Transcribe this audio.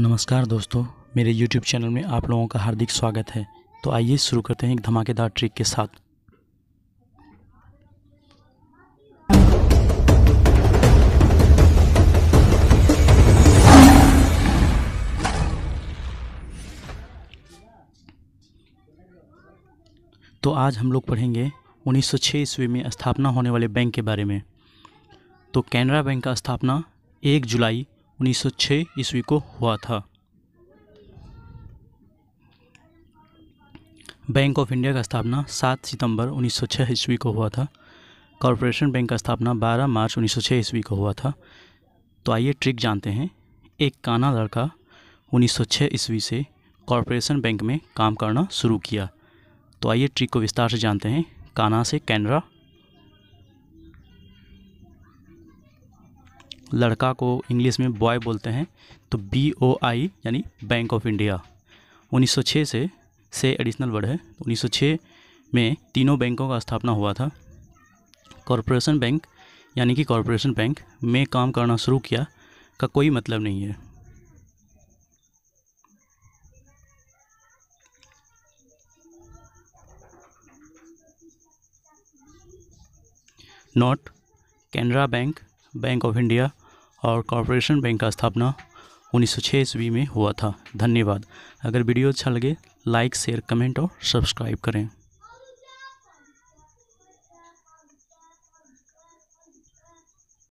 नमस्कार दोस्तों मेरे YouTube चैनल में आप लोगों का हार्दिक स्वागत है तो आइए शुरू करते हैं एक धमाकेदार ट्रिक के साथ तो आज हम लोग पढ़ेंगे 1906 ईस्वी में स्थापना होने वाले बैंक के बारे में तो कैनरा बैंक का स्थापना 1 जुलाई 1906 ईस्वी को हुआ था बैंक ऑफ इंडिया का स्थापना 7 सितंबर 1906 ईस्वी को हुआ था कॉरपोरेशन बैंक का स्थापना 12 मार्च 1906 ईस्वी को हुआ था तो आइए ट्रिक जानते हैं एक काना लड़का 1906 ईस्वी से कॉरपोरेशन बैंक में काम करना शुरू किया तो आइए ट्रिक को विस्तार से जानते हैं काना से कैनरा लड़का को इंग्लिश में बॉय बोलते हैं तो बी ओ आई यानी बैंक ऑफ इंडिया 1906 से से एडिशनल वर्ड है 1906 तो में तीनों बैंकों का स्थापना हुआ था कॉरपोरेशन बैंक यानी कि कॉरपोरेशन बैंक में काम करना शुरू किया का कोई मतलब नहीं है not Canara Bank Bank of India और कॉरपोरेशन बैंक का स्थापना उन्नीस सौ ईस्वी में हुआ था धन्यवाद अगर वीडियो अच्छा लगे लाइक शेयर कमेंट और सब्सक्राइब करें